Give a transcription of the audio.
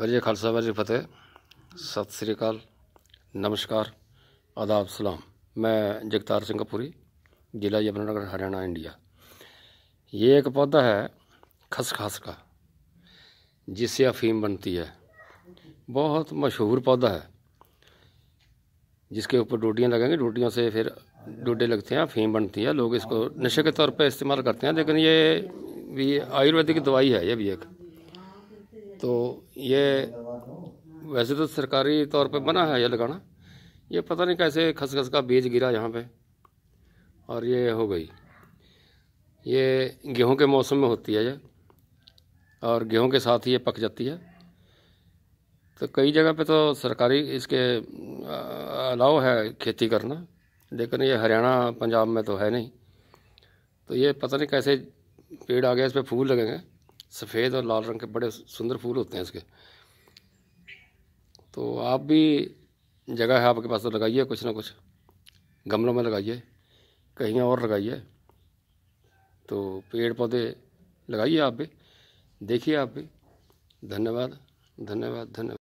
ਵਰਜੇ खालसा ਵਰਜੇ फतेह सत श्रीकाल नमस्कार आदाब सलाम मैं जगतार सिंह कपूरी जिला यमुनानगर हरियाणा इंडिया ये एक पौधा है खसखास का जिससे अफीम बनती है बहुत मशहूर पौधा है जिसके ऊपर डोडियाँ लगेंगी डोडियों से फिर डोडे लगते हैं अफीम बनती है लोग इसको नशे के तौर पर इस्तेमाल करते हैं लेकिन ये भी आयुर्वेदिक दवाई है ये भी एक तो ये वैसे तो सरकारी तौर पे बना है ये लगाना ये पता नहीं कैसे खसखस का बीज गिरा यहाँ पे और ये हो गई ये गेहूं के मौसम में होती है ये और गेहूं के साथ ही ये पक जाती है तो कई जगह पे तो सरकारी इसके अलाव है खेती करना लेकिन ये हरियाणा पंजाब में तो है नहीं तो ये पता नहीं कैसे पेड़ आ गए इस पर फूल लगेंगे सफ़ेद और लाल रंग के बड़े सुंदर फूल होते हैं इसके तो आप भी जगह है आपके पास तो लगाइए कुछ ना कुछ गमलों में लगाइए कहीं और लगाइए तो पेड़ पौधे लगाइए आप भी देखिए आप भी धन्यवाद धन्यवाद धन्यवाद